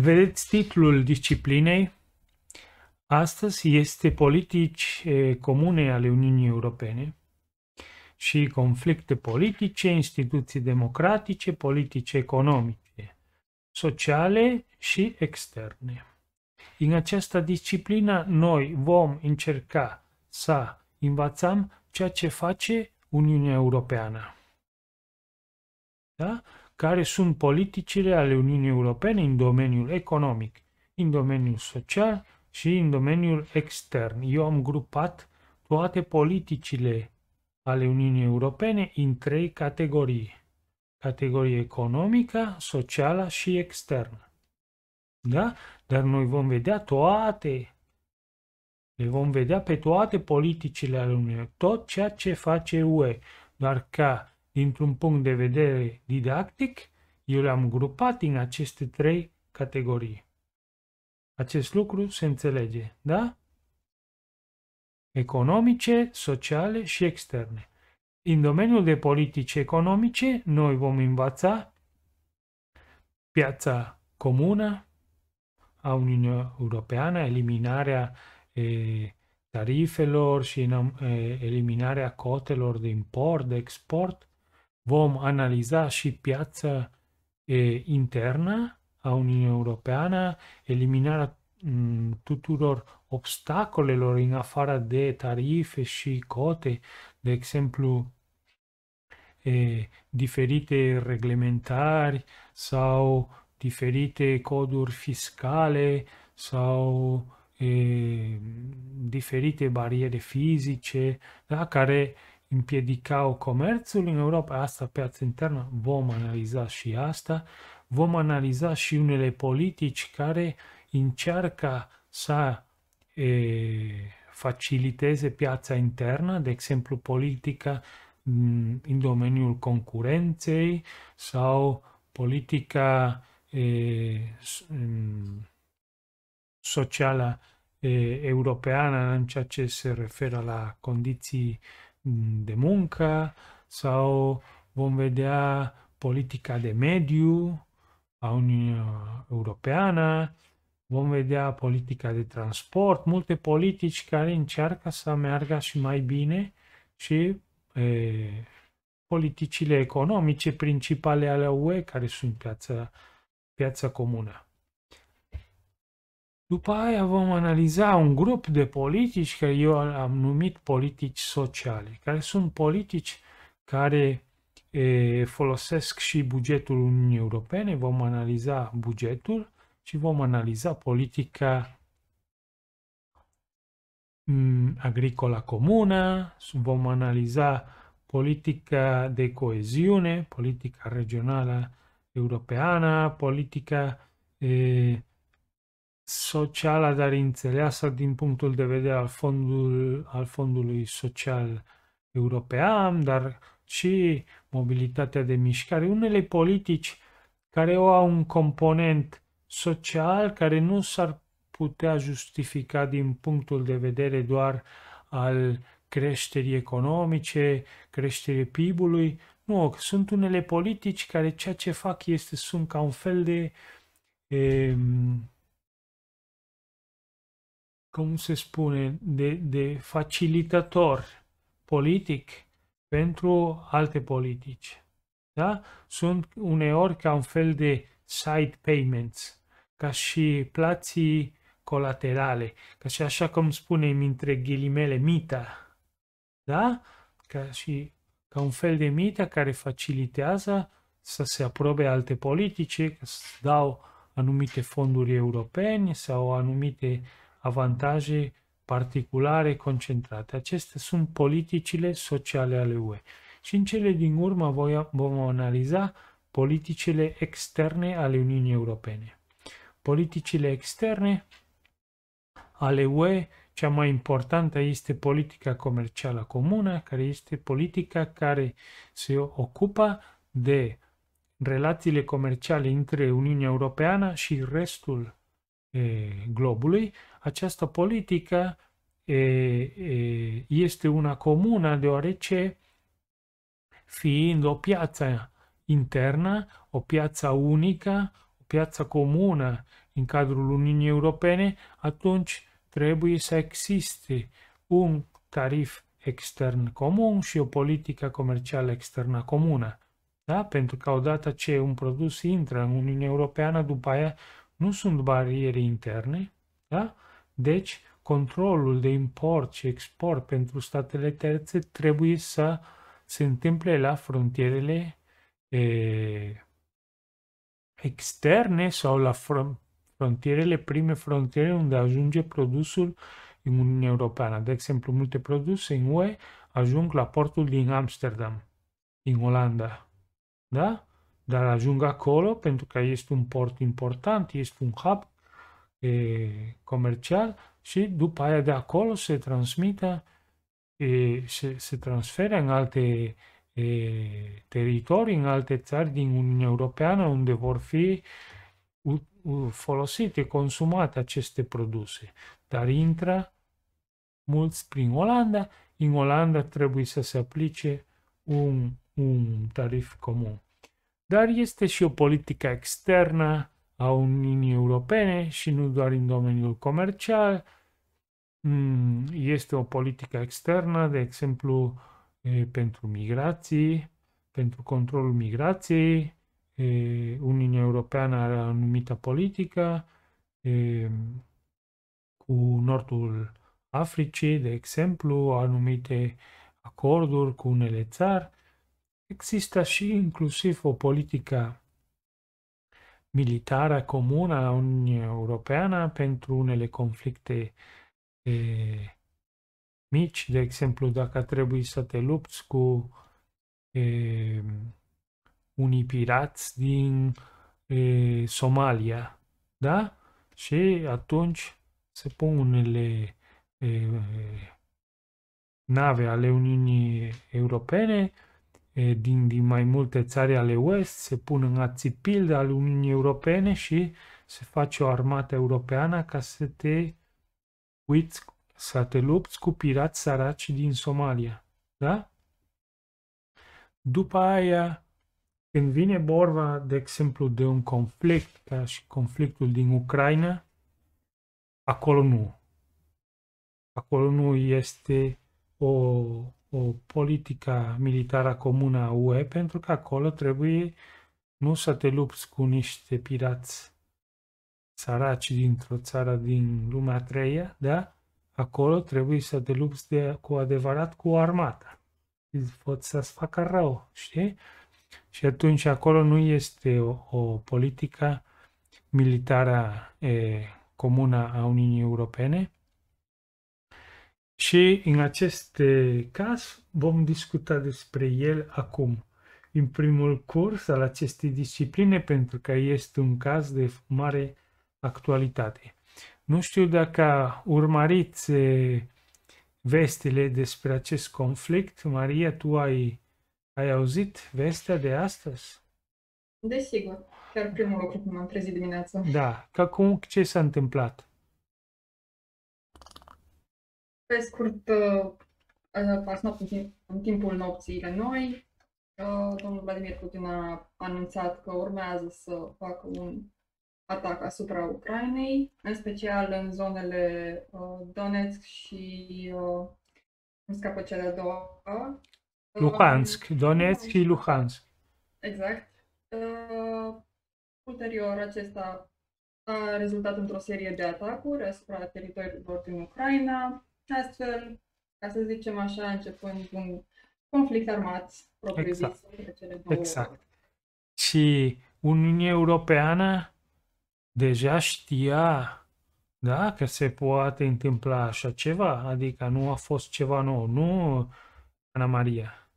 Vedeți titlul disciplinei? Astăzi este politici eh, comune ale Uniunii Europene și conflicte politice, instituții democratice, politice economice, sociale și externe. În această disciplină noi vom încerca să învățăm ceea ce face Uniunea Europeană. Da? care sunt politicile ale Uniunii Europene în domeniul economic, în domeniul social și în domeniul extern. Eu am grupat toate politicile ale Uniunii Europene în trei categorii. Categorie economică, socială și externă. Da? Dar noi vom vedea toate, le vom vedea pe toate politicile ale Uniunii, tot ceea ce face UE, doar ca dintr-un punct de vedere didactic, eu le-am grupat în aceste trei categorii. Acest lucru se înțelege, da? Economice, sociale și externe. În domeniul de politici economice, noi vom învăța piața comună a Uniunii Europeană, eliminarea e, tarifelor și eliminarea cotelor de import, de export, vom analiza și piața e, internă a Uniunii Europeană, eliminarea tuturor obstacolelor în afară de tarife și cote, de exemplu, e, diferite reglementari sau diferite coduri fiscale sau e, diferite bariere fizice da, care împiedicau comerțul în Europa, asta piață internă, vom analiza și asta, vom analiza și unele politici care încearcă să e, faciliteze piața internă, de exemplu politica mm, în domeniul concurenței sau politica e, mm, socială e, europeană în ceea ce se referă la condiții de muncă sau vom vedea politica de mediu a Uniunii uh, Europeană, vom vedea politica de transport, multe politici care încearcă să meargă și mai bine și e, politicile economice principale ale UE care sunt piața, piața comună. După aia vom analiza un grup de politici care eu am numit politici sociale, care sunt politici care e, folosesc și bugetul Uniunii Europene, vom analiza bugetul și vom analiza politica mm, agricola comună, vom analiza politica de coeziune, politica regională europeană, politica eh, socială, dar înțeleasă din punctul de vedere al, fondul, al fondului social european, dar și mobilitatea de mișcare. Unele politici care au un component social care nu s-ar putea justifica din punctul de vedere doar al creșterii economice, creșterii PIB-ului. Nu, sunt unele politici care ceea ce fac este sunt ca un fel de e, cum se spune, de, de facilitator politic pentru alte politici. Da? Sunt uneori ca un fel de side payments, ca și plații colaterale, ca și așa cum spunem între ghilimele mita, da? ca și ca un fel de mită care facilitează să se aprobe alte politici, să dau anumite fonduri europene sau anumite avantaje particulare concentrate. Acestea sunt politicile sociale ale UE. Și în cele din urmă voi, vom analiza politicile externe ale Uniunii Europene. Politicile externe ale UE, cea mai importantă este politica comercială comună, care este politica care se ocupa de relațiile comerciale între Uniunea Europeană și restul e, globului, această politică este una comună deoarece fiind o piață internă, o piață unică, o piață comună în cadrul Uniunii Europene, atunci trebuie să existe un tarif extern comun și o politică comercială externă comună. Da? Pentru că odată ce un produs intră în Uniunea Europeană, după aia nu sunt bariere interne, da? Deci, controlul de import și export pentru statele terțe trebuie să se întâmple la frontierele e, externe sau la fr- frontierele, prime frontiere unde ajunge produsul în Uniunea Europeană. De exemplu, multe produse în UE ajung la portul din Amsterdam, în Olanda. Da? Dar ajung acolo pentru că este un port important, este un hub comercial și după aia de acolo se transmită, se, se transferă în alte teritorii, în alte țări din Uniunea Europeană unde vor fi folosite, consumate aceste produse. Dar intră mulți prin Olanda, în Olanda trebuie să se aplice un, un tarif comun. Dar este și o politică externă a Uniunii Europene și nu doar în domeniul comercial. Mm, este o politică externă, de exemplu, pentru migrații, pentru controlul migrației. Uniunea Europeană are o anumită politică cu nordul Africii, de exemplu, anumite acorduri cu unele țări. Există și inclusiv o politică militară comună a Uniunii Europeană pentru unele conflicte e, mici, de exemplu, dacă trebuie să te lupți cu e, unii pirați din e, Somalia, da? Și atunci se pun unele e, nave ale Uniunii Europene din, din mai multe țări ale West se pun în ațipil al Uniunii Europene și se face o armată europeană ca să te uiți, să te lupți cu pirați săraci din Somalia. Da? După aia, când vine vorba, de exemplu, de un conflict, ca și conflictul din Ucraina, acolo nu. Acolo nu este o o politică militară comună a UE, pentru că acolo trebuie nu să te lupți cu niște pirați săraci dintr-o țară din lumea treia, da? Acolo trebuie să te lupți de, cu adevărat cu armata. Pot să-ți facă rău, știi? Și atunci acolo nu este o, o politică militară e, comună a Uniunii Europene, și în acest caz vom discuta despre el acum, în primul curs al acestei discipline, pentru că este un caz de mare actualitate. Nu știu dacă urmăriți eh, vestile despre acest conflict. Maria, tu ai, ai auzit vestea de astăzi? Desigur, chiar primul lucru când m-am trezit dimineața. Da, ca cum ce s-a întâmplat? pe scurt, azi uh, în, în timpul nopții la noi, uh, domnul Vladimir Putin a anunțat că urmează să facă un atac asupra Ucrainei, în special în zonele uh, Donetsk și îmi scapă cele două. Luhansk, Donetsk și Luhansk. Exact. Ulterior, acesta a rezultat într-o serie de atacuri asupra teritoriilor din Ucraina, Astfel, ca să zicem așa, începând un conflict armat propriu exact. zis între cele două. Exact. Și Uniunea Europeană deja știa da, că se poate întâmpla așa ceva, adică nu a fost ceva nou, nu, Ana Maria?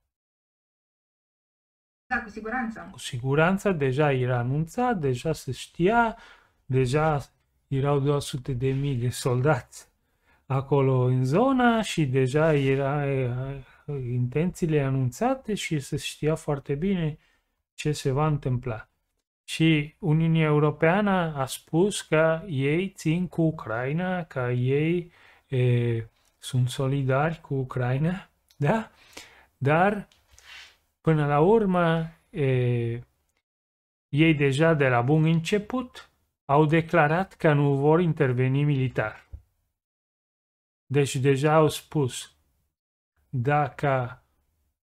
Da, cu siguranță. Cu siguranță, deja era anunțat, deja se știa, deja erau 200 de mii de soldați acolo în zona și deja era intențiile anunțate și se știa foarte bine ce se va întâmpla. Și Uniunea Europeană a spus că ei țin cu Ucraina, că ei e, sunt solidari cu Ucraina, da? Dar, până la urmă, e, ei deja de la bun început au declarat că nu vor interveni militar. Deci deja au spus, dacă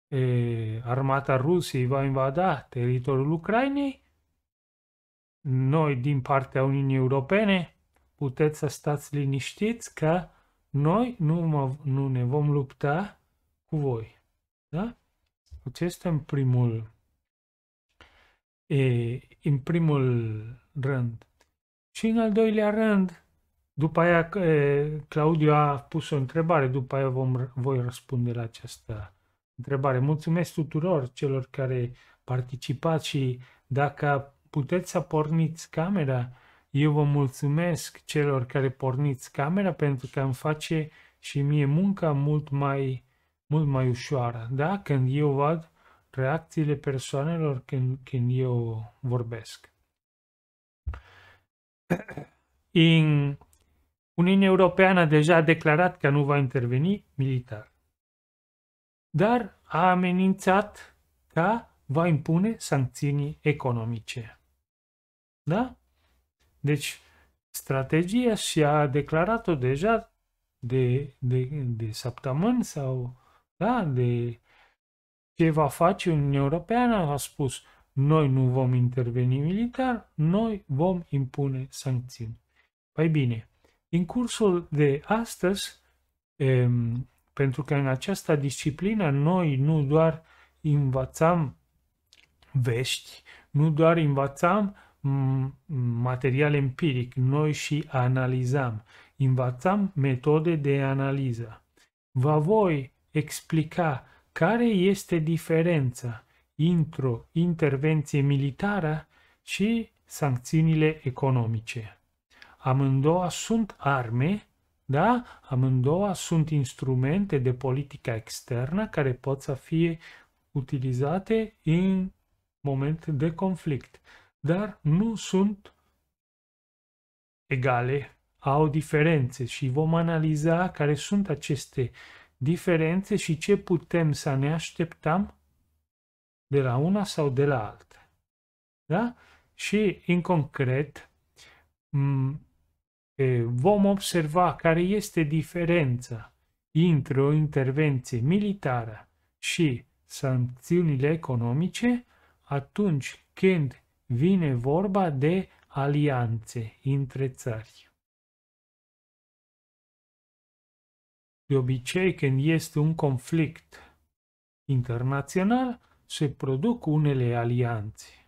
e, armata Rusiei va invada teritoriul Ucrainei, noi din partea Uniunii Europene puteți să stați liniștiți că noi nu, mă, nu ne vom lupta cu voi. Da? Acesta deci în primul e, în primul rând. Și în al doilea rând, după aia, Claudiu a pus o întrebare, după aia vom, voi răspunde la această întrebare. Mulțumesc tuturor celor care participați și dacă puteți să porniți camera, eu vă mulțumesc celor care porniți camera pentru că îmi face și mie munca mult mai, mult mai ușoară. Da? Când eu văd reacțiile persoanelor când, când eu vorbesc. In Uniunea Europeană a deja declarat că nu va interveni militar, dar a amenințat că va impune sancțiuni economice. Da? Deci, strategia și-a declarat-o deja de, de, de săptămâni sau da, de ce va face Uniunea Europeană, a spus noi nu vom interveni militar, noi vom impune sancțiuni. Păi bine, în cursul de astăzi, pentru că în această disciplină noi nu doar învățam vești, nu doar învățam material empiric, noi și analizam. Învățam metode de analiză. Vă voi explica care este diferența într-o intervenție militară și sancțiunile economice amândouă sunt arme, da? amândouă sunt instrumente de politică externă care pot să fie utilizate în moment de conflict, dar nu sunt egale, au diferențe și vom analiza care sunt aceste diferențe și ce putem să ne așteptăm de la una sau de la alta. Da? Și, în concret, vom observa care este diferența între o intervenție militară și sancțiunile economice atunci când vine vorba de alianțe între țări. De obicei, când este un conflict internațional, se produc unele alianțe.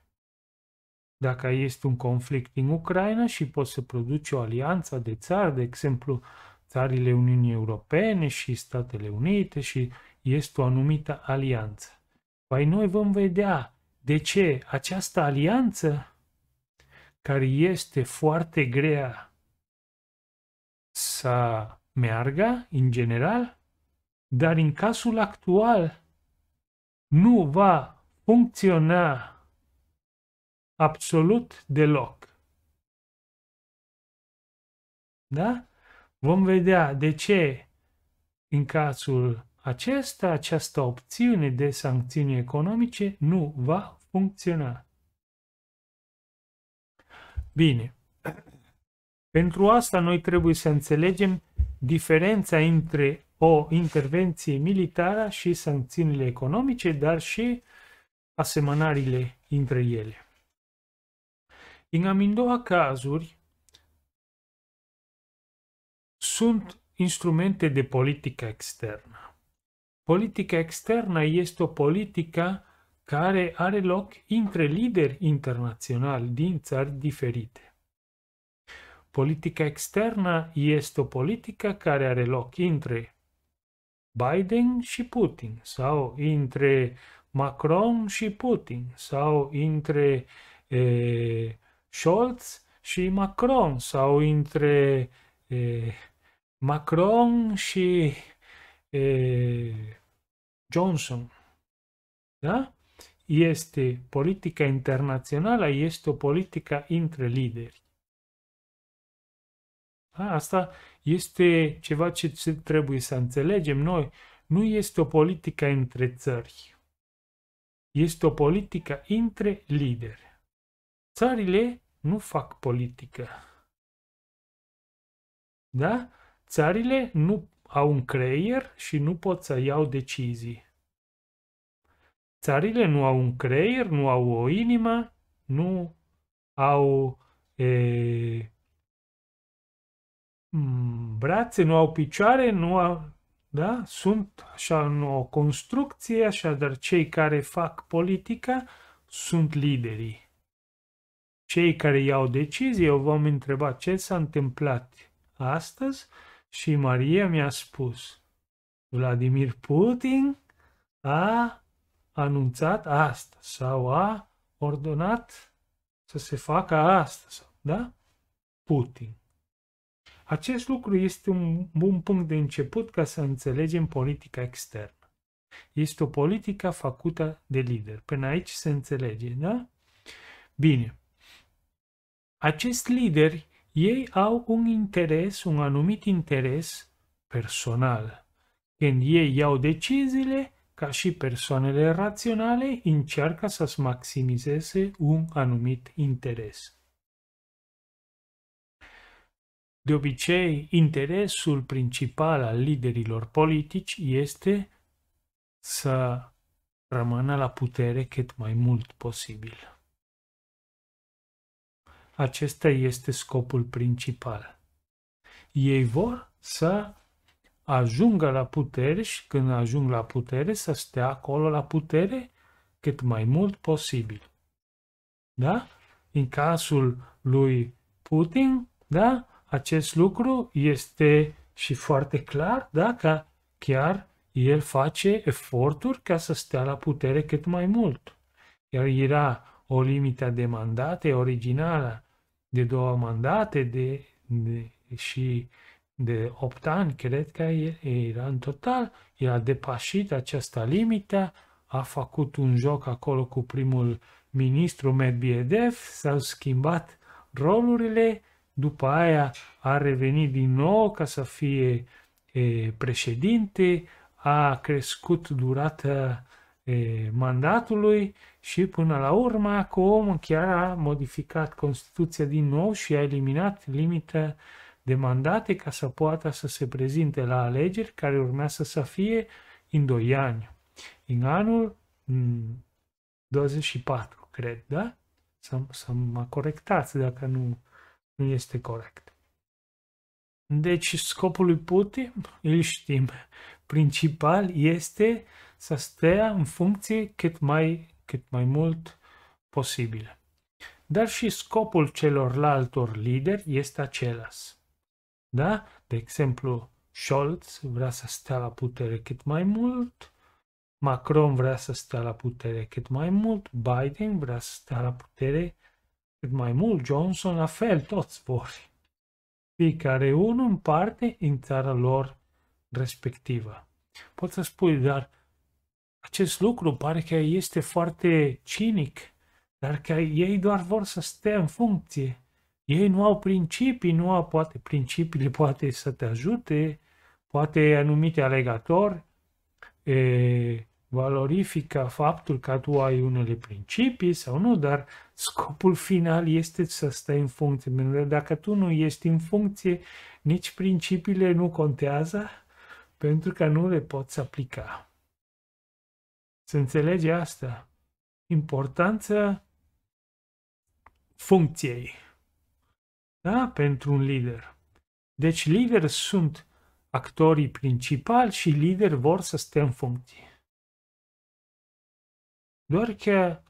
Dacă este un conflict în Ucraina și poți să produci o alianță de țări, de exemplu, țările Uniunii Europene și Statele Unite și este o anumită alianță. Păi noi vom vedea de ce această alianță, care este foarte grea să meargă în general, dar în cazul actual nu va funcționa absolut deloc. Da? Vom vedea de ce în cazul acesta, această opțiune de sancțiuni economice nu va funcționa. Bine. Pentru asta noi trebuie să înțelegem diferența între o intervenție militară și sancțiunile economice, dar și asemănările între ele. În amândouă cazuri, sunt instrumente de politică externă. Politica externă este o politică care are loc între lideri internaționali din țări diferite. Politica externă este o politică care are loc între Biden și Putin sau între Macron și Putin sau între eh, Scholz și Macron sau între e, Macron și e, Johnson. Da? Este politica internațională, este o politică între lideri. Da? Asta este ceva ce trebuie să înțelegem noi. Nu este o politică între țări. Este o politică între lideri. Țările nu fac politică. Da? Țările nu au un creier și nu pot să iau decizii. Țările nu au un creier, nu au o inimă, nu au e, brațe, nu au picioare, nu au, da? Sunt așa în o construcție, dar cei care fac politica sunt liderii cei care iau decizie eu vom întreba ce s-a întâmplat astăzi și Maria mi-a spus Vladimir Putin a anunțat asta sau a ordonat să se facă asta, sau, da? Putin. Acest lucru este un bun punct de început ca să înțelegem politica externă. Este o politică făcută de lider. Până aici se înțelege, da? Bine. Acest lider ei au un interes, un anumit interes personal. Când ei iau deciziile, ca și persoanele raționale, încearcă să-ți maximizeze un anumit interes. De obicei, interesul principal al liderilor politici este să rămână la putere cât mai mult posibil. Acesta este scopul principal. Ei vor să ajungă la putere și când ajung la putere să stea acolo la putere cât mai mult posibil. Da? În cazul lui Putin, da? Acest lucru este și foarte clar, da? Că chiar el face eforturi ca să stea la putere cât mai mult. Iar era o limită mandate originală de două mandate de, de, și de opt ani, cred că era în total, el a depășit această limită, a făcut un joc acolo cu primul ministru Medvedev, s-au schimbat rolurile, după aia a revenit din nou ca să fie e, președinte, a crescut durata mandatului și până la urmă omul chiar a modificat Constituția din nou și a eliminat limita de mandate ca să poată să se prezinte la alegeri care urmează să fie în 2 ani, în anul 24, mm, cred, da? Să, să mă corectați dacă nu, nu este corect. Deci scopul lui Putin, îl știm, principal este uh, să stea în funcție cât mai, cât mai mult posibil. Dar și scopul celorlaltor lideri este același. Da? De exemplu, Scholz vrea să stea la putere cât mai mult, Macron vrea să stea la putere cât mai mult, Biden vrea să stea la putere cât mai mult, Johnson la fel, toți vor. Fiecare unul în parte în țara lor respectivă. Poți să spui, dar acest lucru pare că este foarte cinic, dar că ei doar vor să stea în funcție. Ei nu au principii, nu au poate principiile, poate să te ajute, poate anumite alegatori, e, valorifică faptul că tu ai unele principii sau nu, dar scopul final este să stai în funcție. Dacă tu nu ești în funcție, nici principiile nu contează pentru că nu le poți aplica să înțelege asta. Importanța funcției. Da? Pentru un lider. Deci lideri sunt actorii principali și lideri vor să stea în funcție. Doar că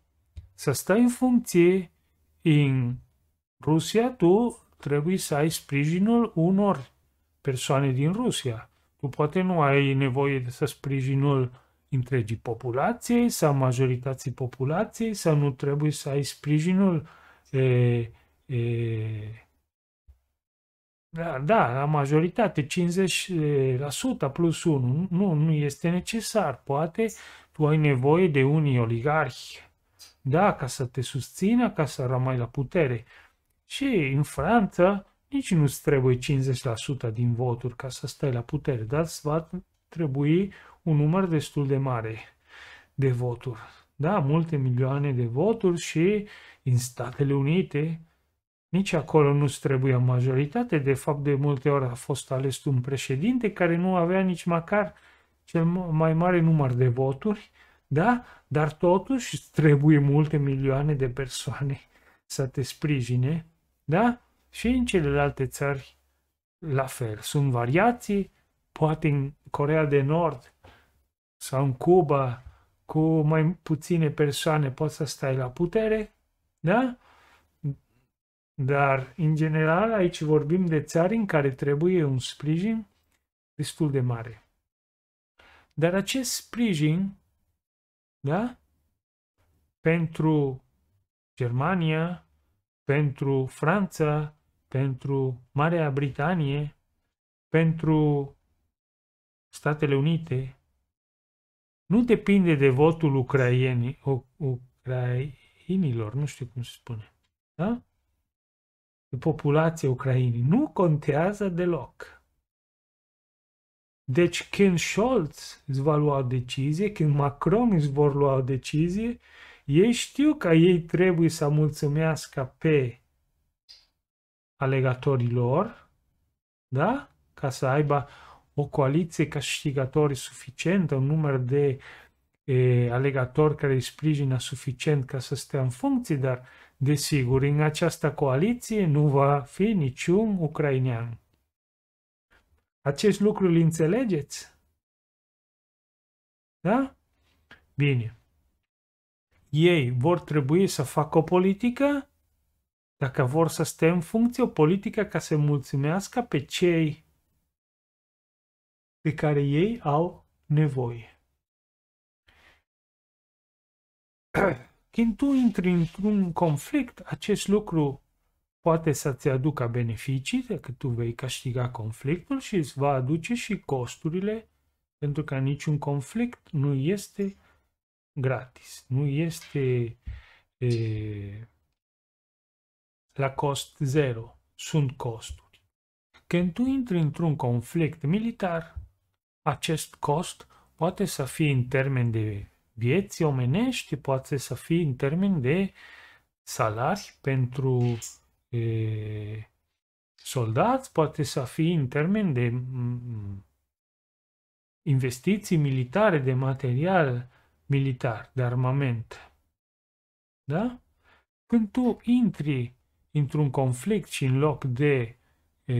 să stai în funcție în Rusia, tu trebuie să ai sprijinul unor persoane din Rusia. Tu poate nu ai nevoie de să sprijinul întregii populației sau majorității populației sau nu trebuie să ai sprijinul e, e, da, da, la majoritate, 50% plus 1, nu, nu este necesar. Poate tu ai nevoie de unii oligarhi, da, ca să te susțină, ca să rămâi la putere. Și în Franța nici nu-ți trebuie 50% din voturi ca să stai la putere, dar îți va trebui un număr destul de mare de voturi. Da, multe milioane de voturi și în Statele Unite nici acolo nu-ți trebuia majoritate. De fapt, de multe ori a fost ales un președinte care nu avea nici măcar cel mai mare număr de voturi, da? Dar totuși trebuie multe milioane de persoane să te sprijine, da? Și în celelalte țări la fel. Sunt variații, poate în Corea de Nord sau în Cuba cu mai puține persoane poți să stai la putere, da? Dar, în general, aici vorbim de țări în care trebuie un sprijin destul de mare. Dar acest sprijin, da? Pentru Germania, pentru Franța, pentru Marea Britanie, pentru Statele Unite, nu depinde de votul ucraienii, ucrainilor, nu știu cum se spune, da? De populație Ucrainei. Nu contează deloc. Deci când Scholz îți va lua o decizie, când Macron îți vor lua o decizie, ei știu că ei trebuie să mulțumească pe alegatorii lor, da? Ca să aibă o coaliție câștigători suficientă, un număr de e, alegatori care îi sprijină suficient ca să stea în funcție, dar desigur, în această coaliție nu va fi niciun ucrainean. Acest lucru îl înțelegeți? Da? Bine. Ei vor trebui să facă o politică dacă vor să stea în funcție o politică ca să mulțumească pe cei de care ei au nevoie. Când tu intri într-un conflict, acest lucru poate să-ți aducă beneficii, că tu vei câștiga conflictul și îți va aduce și costurile, pentru că niciun conflict nu este gratis, nu este e, la cost zero, sunt costuri. Când tu intri într-un conflict militar, acest cost poate să fie în termen de vieți omenești, poate să fie în termen de salari pentru e, soldați, poate să fie în termen de investiții militare, de material militar, de armament. Da? Când tu intri într-un conflict și în loc de e,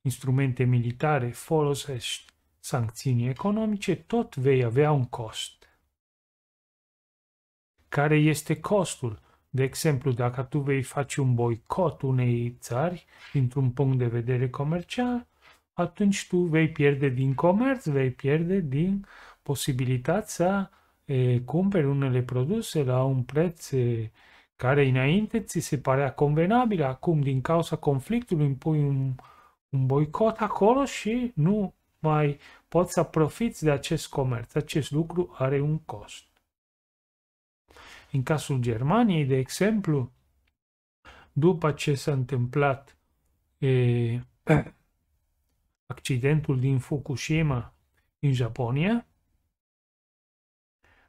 instrumente militare folosești sancțiuni economice, tot vei avea un cost. Care este costul? De exemplu, dacă tu vei face un boicot unei țări dintr-un punct de vedere comercial, atunci tu vei pierde din comerț, vei pierde din posibilitatea să e, cumperi unele produse la un preț e, care înainte ți se părea convenabil, acum din cauza conflictului impui un, un boicot acolo și nu mai poți să profiți de acest comerț. Acest lucru are un cost. În cazul Germaniei, de exemplu, după ce s-a întâmplat e, accidentul din Fukushima în Japonia,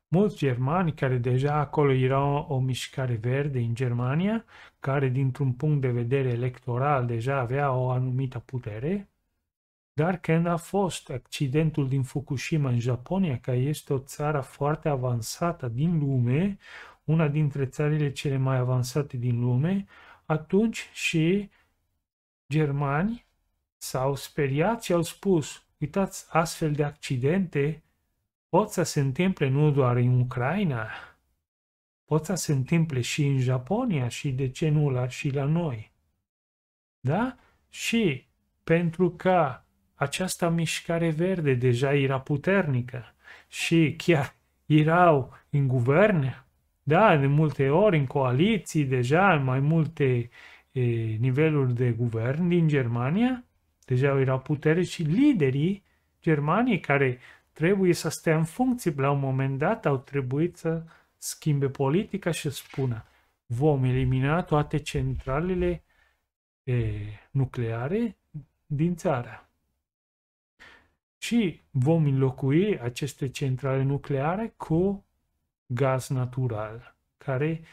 mulți germani care deja acolo erau o mișcare verde în Germania, care dintr-un punct de vedere electoral deja avea o anumită putere, dar când a fost accidentul din Fukushima în Japonia, care este o țară foarte avansată din lume, una dintre țările cele mai avansate din lume, atunci și germani s-au speriat și au spus, uitați, astfel de accidente pot să se întâmple nu doar în Ucraina, pot să se întâmple și în Japonia și de ce nu la, și la noi. Da? Și pentru că această mișcare verde deja era puternică și chiar erau în guvern, da, de multe ori în coaliții, deja în mai multe e, niveluri de guvern din Germania, deja erau putere și liderii Germaniei care trebuie să stea în funcție la un moment dat au trebuit să schimbe politica și spună vom elimina toate centralele e, nucleare din țară și vom înlocui aceste centrale nucleare cu gaz natural, care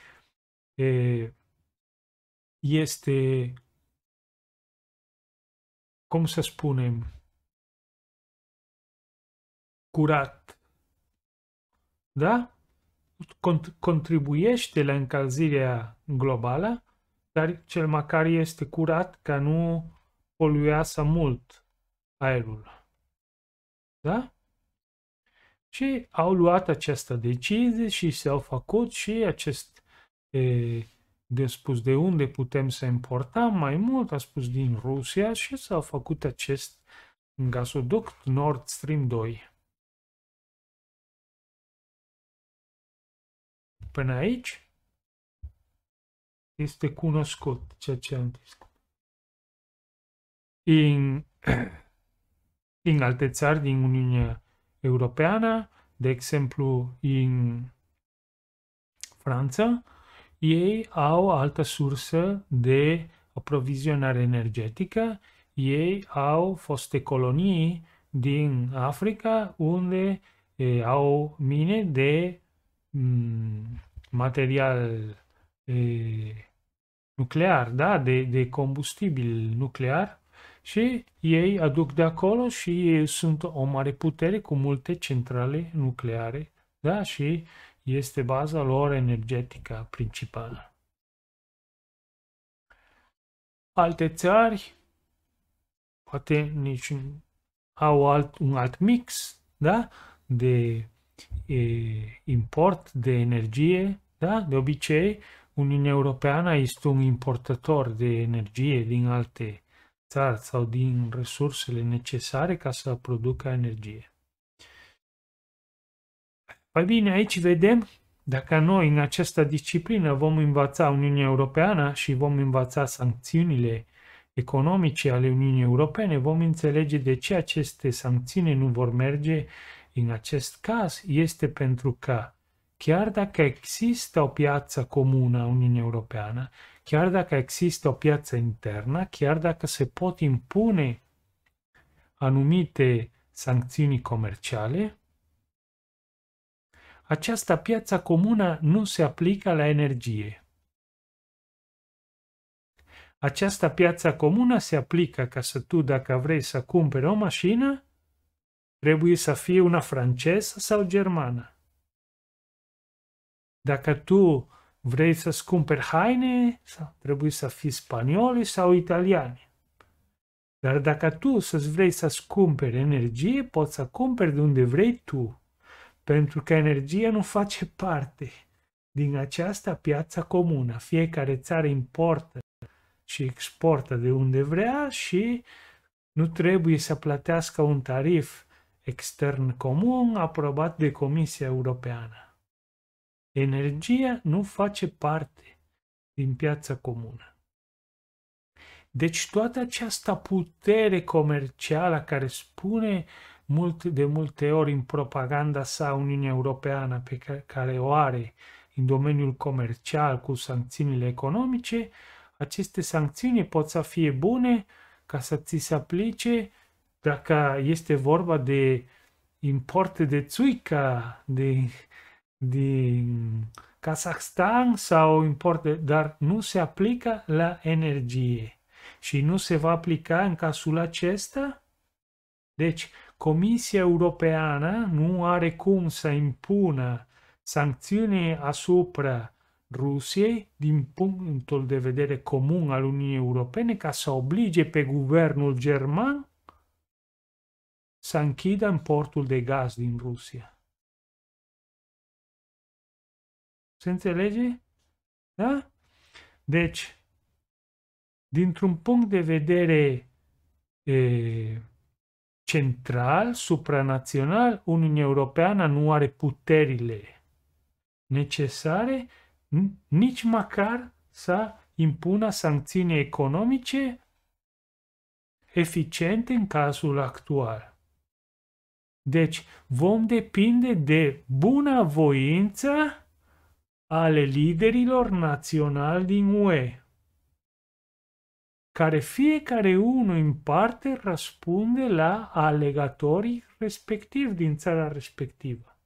este, cum să spunem, curat. Da? Contribuiește la încălzirea globală, dar cel măcar este curat ca nu poluează mult aerul. Da? Și au luat această decizie și s-au făcut și acest e, de spus de unde putem să importăm mai mult, a spus din Rusia și s au făcut acest gazoduct Nord Stream 2. Până aici este cunoscut ceea ce am discutat în alte țări din Uniunea Europeană, de exemplu în Franța, ei au altă sursă de aprovizionare energetică, ei au foste colonii din Africa unde e, au mine de mm, material e, nuclear, da? de, de combustibil nuclear și ei aduc de acolo și ei sunt o mare putere cu multe centrale nucleare, da? Și este baza lor energetică principală. Alte țări, poate nici au alt, un alt mix, da? De e, import de energie, da? De obicei, Uniunea Europeană este un importator de energie din alte țar sau din resursele necesare ca să producă energie. Păi bine, aici vedem dacă noi în această disciplină vom învăța Uniunea Europeană și vom învăța sancțiunile economice ale Uniunii Europene, vom înțelege de ce aceste sancțiuni nu vor merge în acest caz, este pentru că chiar dacă există o piață comună a Uniunii Europeană, chiar dacă există o piață internă, chiar dacă se pot impune anumite sancțiuni comerciale, această piață comună nu se aplică la energie. Această piață comună se aplică ca să tu, dacă vrei să cumperi o mașină, trebuie să fie una franceză sau germană. Dacă tu vrei să-ți cumperi haine, trebuie să fii spanioli sau italiani. Dar dacă tu să-ți vrei să-ți cumperi energie, poți să cumperi de unde vrei tu. Pentru că energia nu face parte din această piață comună. Fiecare țară importă și exportă de unde vrea și nu trebuie să plătească un tarif extern comun aprobat de Comisia Europeană. Energia nu face parte din piața comună. Deci toată această putere comercială care spune mult de multe ori în propaganda sa Uniunea Europeană pe care o are în domeniul comercial cu sancțiunile economice, aceste sancțiuni pot să fie bune ca să ți se aplice dacă este vorba de import de țuica, de din Kazakhstan sau importe, dar nu se aplică la energie și nu se va aplica în cazul acesta. Deci, Comisia Europeană nu are cum să impună sancțiuni asupra Rusiei din punctul de vedere comun al Uniunii Europene ca să oblige pe guvernul german să închidă importul de gaz din Rusia. Se înțelege? Da? Deci, dintr-un punct de vedere e, central, supranațional, Uniunea Europeană nu are puterile necesare nici măcar să impună sancțiuni economice eficiente în cazul actual. Deci vom depinde de bunăvoință ale liderilor naționali din UE, care fiecare unul în parte răspunde la alegatorii respectiv din țara respectivă.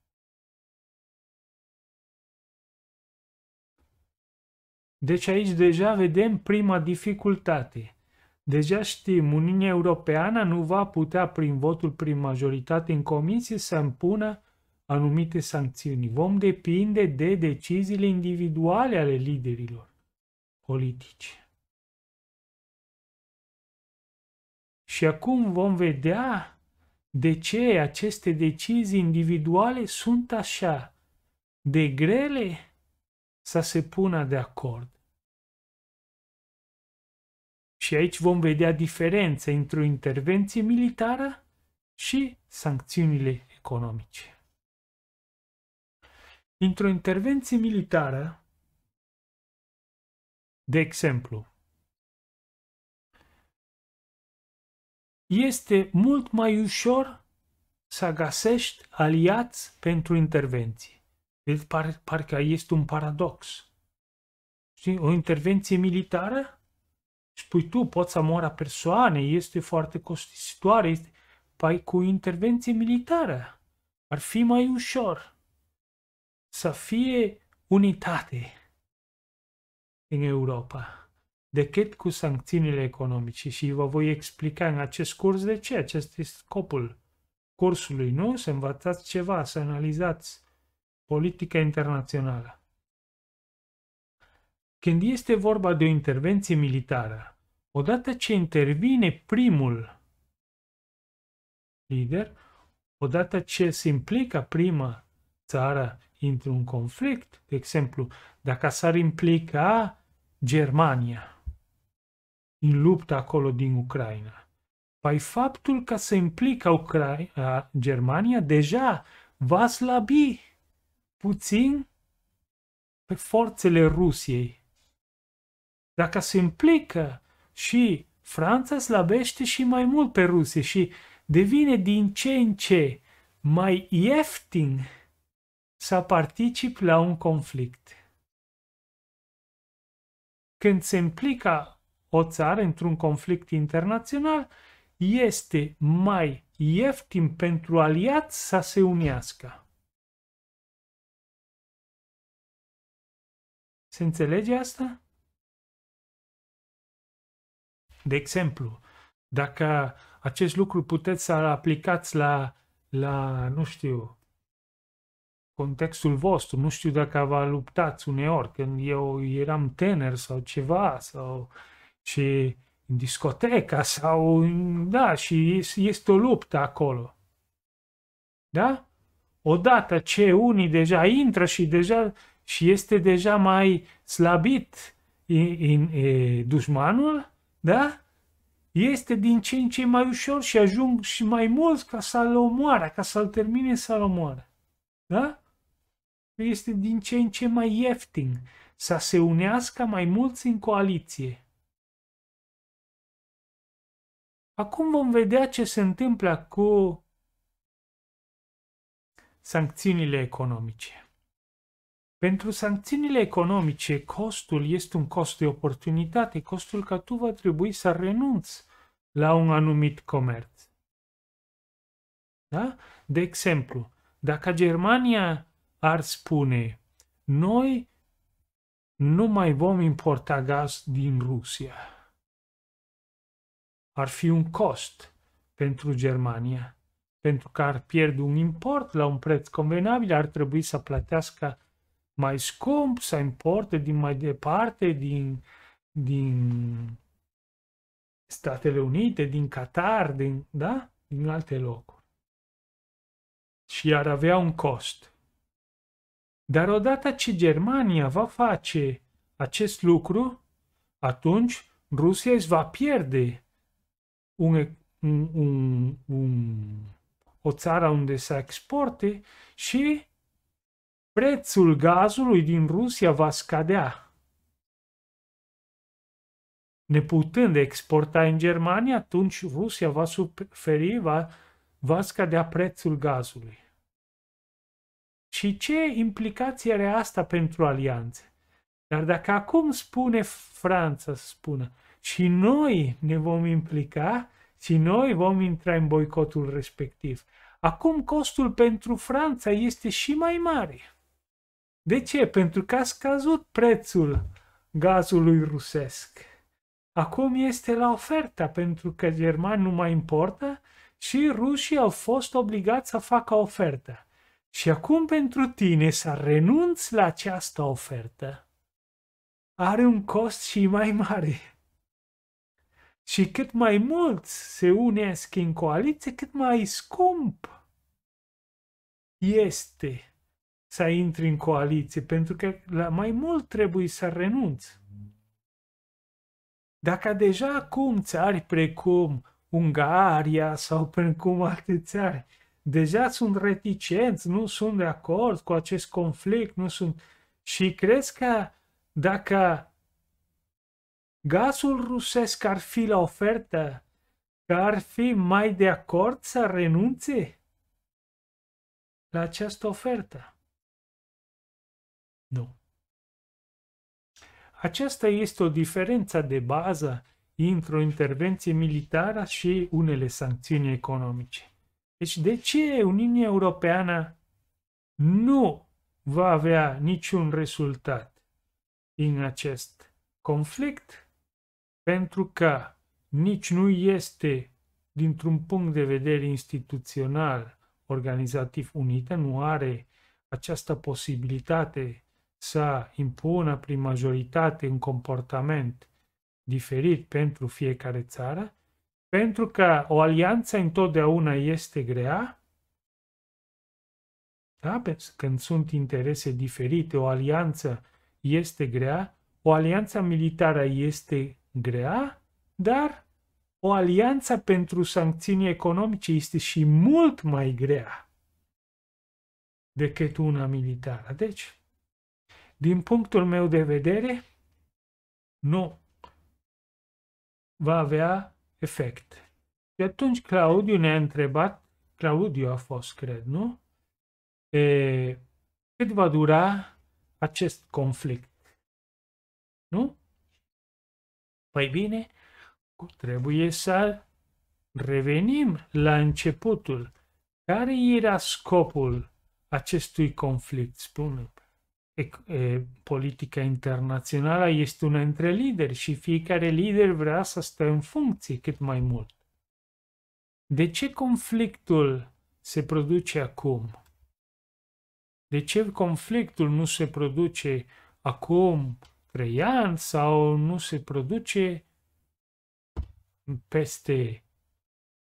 Deci aici deja vedem prima dificultate. Deja știm, Uniunea Europeană nu va putea prin votul prin majoritate în comisie să împună anumite sancțiuni. Vom depinde de deciziile individuale ale liderilor politici. Și acum vom vedea de ce aceste decizii individuale sunt așa de grele să se pună de acord. Și aici vom vedea diferența între o intervenție militară și sancțiunile economice. Într-o intervenție militară, de exemplu, este mult mai ușor să găsești aliați pentru intervenții. Deci par, parcă este un paradox. Știi, o intervenție militară, spui tu, poți să moară persoane, este foarte costisitoare, este... Păi cu intervenție militară ar fi mai ușor să fie unitate în Europa decât cu sancțiunile economice și vă voi explica în acest curs de ce. Acest este scopul cursului, nu? Să învățați ceva, să analizați politica internațională. Când este vorba de o intervenție militară, odată ce intervine primul lider, odată ce se implică prima țară într-un conflict, de exemplu, dacă s-ar implica Germania în lupta acolo din Ucraina, Păi faptul că se implică Ucraina, Germania deja va slabi puțin pe forțele Rusiei. Dacă se implică și Franța slabește și mai mult pe Rusie și devine din ce în ce mai ieftin să particip la un conflict. Când se implică o țară într-un conflict internațional, este mai ieftin pentru aliați să se unească. Se înțelege asta? De exemplu, dacă acest lucru puteți să-l aplicați la, la, nu știu, contextul vostru. Nu știu dacă vă luptați uneori, când eu eram tener sau ceva, sau și în discoteca sau, da, și este o luptă acolo. Da? Odată ce unii deja intră și deja și este deja mai slabit în, dușmanul, da? Este din ce în ce mai ușor și ajung și mai mulți ca să-l omoare, ca să-l termine să-l omoare. Da? este din ce în ce mai ieftin să se unească mai mulți în coaliție. Acum vom vedea ce se întâmplă cu sancțiunile economice. Pentru sancțiunile economice, costul este un cost de oportunitate, costul că tu va trebui să renunți la un anumit comerț. Da? De exemplu, dacă Germania ar spune noi nu mai vom importa gaz din Rusia. Ar fi un cost pentru Germania, pentru că ar pierde un import la un preț convenabil, ar trebui să plătească mai scump, să importe din mai departe, din, din Statele Unite, din Qatar, din, da? din alte locuri. Și ar avea un cost. Dar odată ce Germania va face acest lucru, atunci Rusia își va pierde un, un, un, un, o țară unde să exporte și prețul gazului din Rusia va scadea. Neputând exporta în Germania, atunci Rusia va suferi, va, va scadea prețul gazului. Și ce implicație are asta pentru alianțe? Dar dacă acum spune Franța să spună și noi ne vom implica și noi vom intra în boicotul respectiv, acum costul pentru Franța este și mai mare. De ce? Pentru că a scăzut prețul gazului rusesc. Acum este la oferta pentru că germani nu mai importă și rușii au fost obligați să facă oferta. Și acum pentru tine să renunți la această ofertă are un cost și mai mare. Și cât mai mulți se unesc în coaliție, cât mai scump este să intri în coaliție, pentru că la mai mult trebuie să renunți. Dacă deja acum țari precum Ungaria sau precum alte țări deja sunt reticenți, nu sunt de acord cu acest conflict, nu sunt... Și crezi că dacă gazul rusesc ar fi la ofertă, că ar fi mai de acord să renunțe la această ofertă? Nu. Aceasta este o diferență de bază între o intervenție militară și unele sancțiuni economice. Deci de ce Uniunea Europeană nu va avea niciun rezultat în acest conflict? Pentru că nici nu este, dintr-un punct de vedere instituțional, organizativ unită, nu are această posibilitate să impună prin majoritate un comportament diferit pentru fiecare țară pentru că o alianță întotdeauna este grea, da? când sunt interese diferite, o alianță este grea, o alianță militară este grea, dar o alianță pentru sancțiuni economice este și mult mai grea decât una militară. Deci, din punctul meu de vedere, nu va avea efect. Și atunci Claudiu ne-a întrebat, Claudiu a fost, cred, nu? E, cât va dura acest conflict? Nu? Păi bine, trebuie să revenim la începutul. Care era scopul acestui conflict? spunem? politica internațională este una între lideri și fiecare lider vrea să stă în funcție cât mai mult. De ce conflictul se produce acum? De ce conflictul nu se produce acum trei ani sau nu se produce peste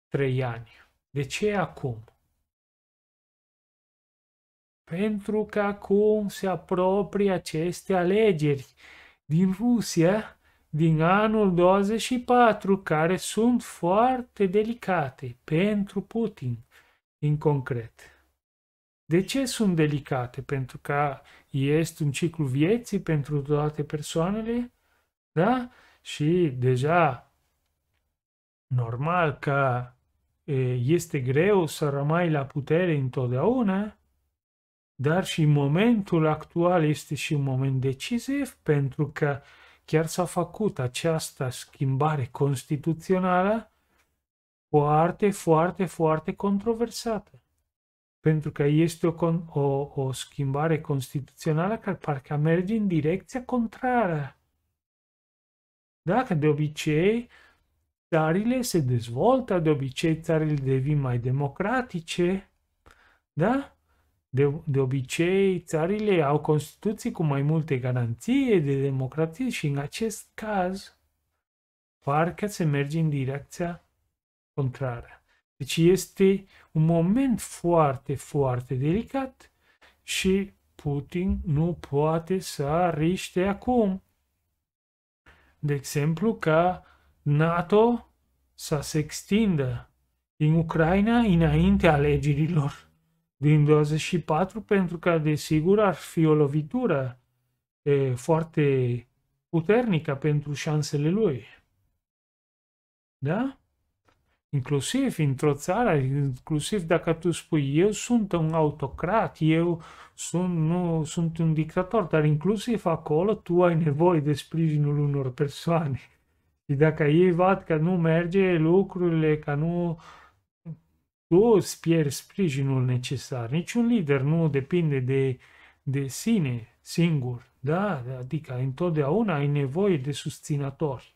trei ani? De ce acum? pentru că acum se apropie aceste alegeri din Rusia din anul 24, care sunt foarte delicate pentru Putin, în concret. De ce sunt delicate? Pentru că este un ciclu vieții pentru toate persoanele, da? Și deja normal că este greu să rămâi la putere întotdeauna, dar și momentul actual este și un moment decisiv pentru că chiar s-a făcut această schimbare constituțională foarte, foarte, foarte controversată. Pentru că este o, o, o schimbare constituțională care parcă merge în direcția contrară. Dacă de obicei țările se dezvoltă, de obicei țările devin mai democratice, da? De, de obicei, țările au constituții cu mai multe garanții de democrație și în acest caz parcă se merge în direcția contrară. Deci este un moment foarte, foarte delicat și Putin nu poate să riște acum. De exemplu, ca NATO să se extindă în Ucraina înainte alegerilor din 24 pentru că, desigur, ar fi o lovitură e, foarte puternică pentru șansele lui. Da? Inclusiv într-o țară, inclusiv dacă tu spui eu sunt un autocrat, eu sunt, nu, sunt un dictator, dar inclusiv acolo tu ai nevoie de sprijinul unor persoane. Și dacă ei văd că nu merge lucrurile, că nu uh, tu îți pierzi sprijinul necesar. Niciun lider nu depinde de, de sine singur, da? Adică întotdeauna ai nevoie de susținători.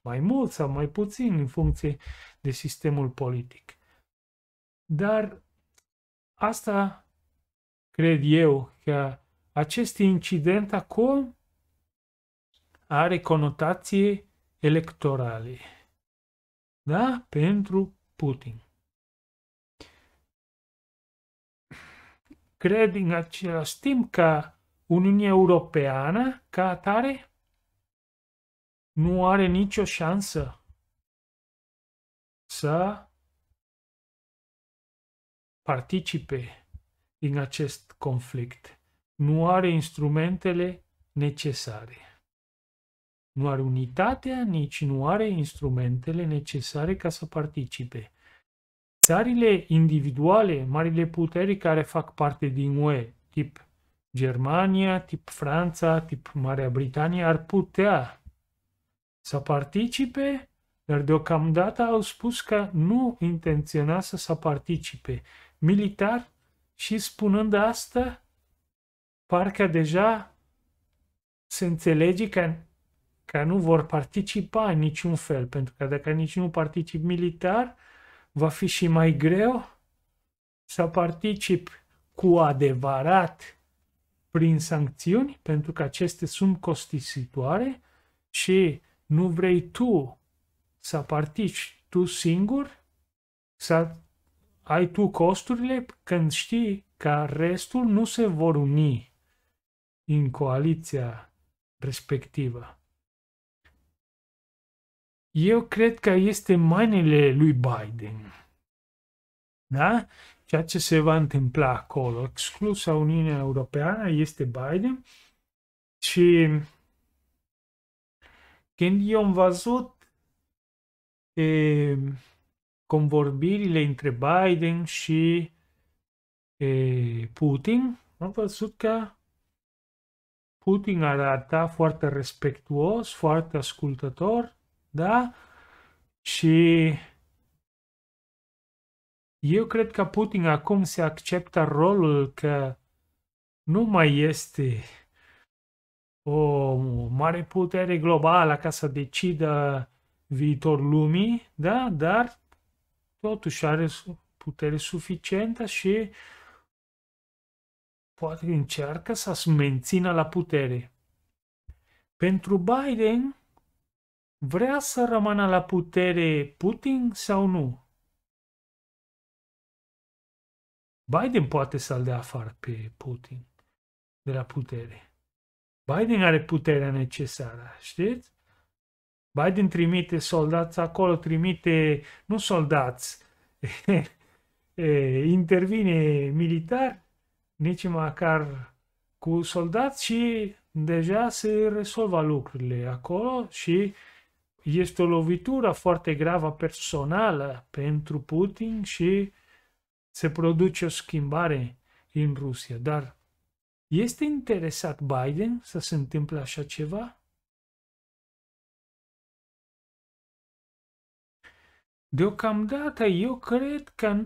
Mai mult sau mai puțin în funcție de sistemul politic. Dar asta cred eu că acest incident acum are conotație electorale. Da? Pentru Putin. cred în același timp că Uniunea Europeană, ca atare, nu are nicio șansă să participe în acest conflict. Nu are instrumentele necesare. Nu are unitatea, nici nu are instrumentele necesare ca să participe țările individuale, marile puteri care fac parte din UE, tip Germania, tip Franța, tip Marea Britanie, ar putea să participe, dar deocamdată au spus că nu intenționa să participe militar și spunând asta, parcă deja se înțelege că, că nu vor participa în niciun fel, pentru că dacă nici nu particip militar, va fi și mai greu să particip cu adevărat prin sancțiuni, pentru că aceste sunt costisitoare și nu vrei tu să partici tu singur, să ai tu costurile când știi că restul nu se vor uni în coaliția respectivă eu cred că este mâinile lui Biden. Da? Ceea ce se va întâmpla acolo, exclusa Uniunea Europeană, este Biden și când eu am văzut e, convorbirile între Biden și e, Putin, am văzut că Putin arata foarte respectuos, foarte ascultător da? Și eu cred că Putin acum se acceptă rolul că nu mai este o mare putere globală ca să decidă viitor lumii, da? dar totuși are putere suficientă și poate încearcă să se mențină la putere. Pentru Biden, Vrea să rămână la putere Putin sau nu? Biden poate să-l dea afară pe Putin de la putere. Biden are puterea necesară, știți? Biden trimite soldați acolo, trimite, nu soldați, intervine militar, nici măcar cu soldați și deja se rezolva lucrurile acolo și este o lovitură foarte gravă personală pentru Putin și se produce o schimbare în Rusia. Dar este interesat Biden să se întâmple așa ceva? Deocamdată eu cred că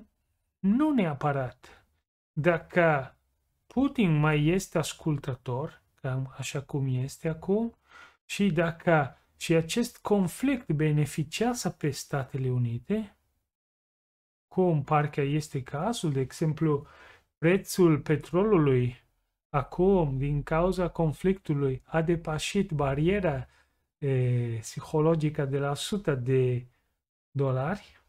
nu neapărat. Dacă Putin mai este ascultător, cam așa cum este acum, și dacă și acest conflict beneficiază pe Statele Unite, cum parcă este cazul, de exemplu, prețul petrolului acum, din cauza conflictului, a depășit bariera e, psihologică de la 100 de dolari.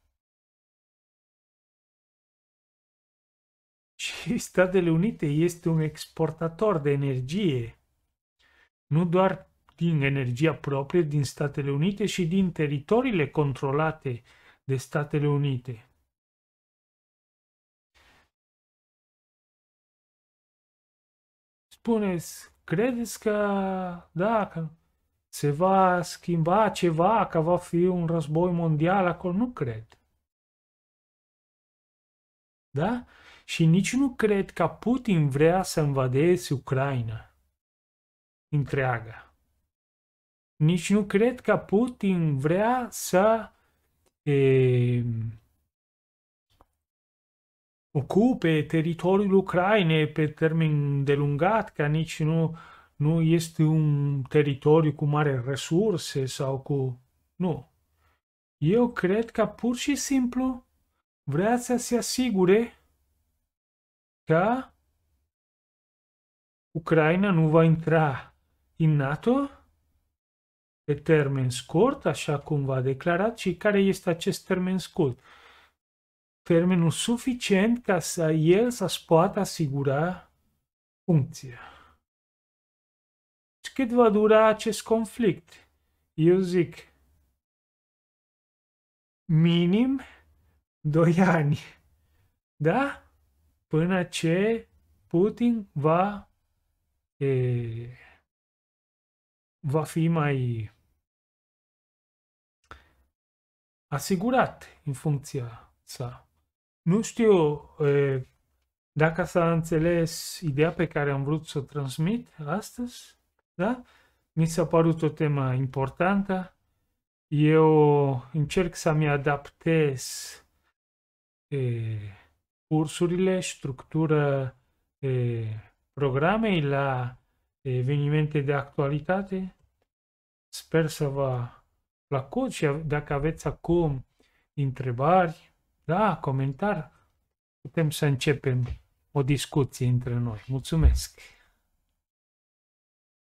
Și Statele Unite este un exportator de energie, nu doar din energia proprie din Statele Unite și din teritoriile controlate de Statele Unite. Spuneți, credeți că dacă se va schimba ceva, că va fi un război mondial acolo? Nu cred. Da? Și nici nu cred că Putin vrea să invadeze Ucraina întreaga. Nici nu cred că Putin vrea să e, eh, ocupe teritoriul Ucrainei pe termen delungat, că nici nu, nu este un teritoriu cu mare resurse sau cu... Nu. Eu cred că pur și simplu vrea să se asigure că Ucraina nu va intra în NATO pe termen scurt, așa cum v-a declarat, și care este acest termen scurt? Termenul suficient ca să el să ți poată asigura funcția. Și cât va dura acest conflict? Eu zic minim 2 ani. Da? Până ce Putin va, e, va fi mai asigurat în funcția sa. Nu știu e, dacă s-a înțeles ideea pe care am vrut să o transmit astăzi, da? Mi s-a părut o temă importantă. Eu încerc să-mi adaptez e, cursurile, structura e, programei la evenimente de actualitate. Sper să vă plăcut și dacă aveți acum întrebări, da, comentarii, putem să începem o discuție între noi. Mulțumesc!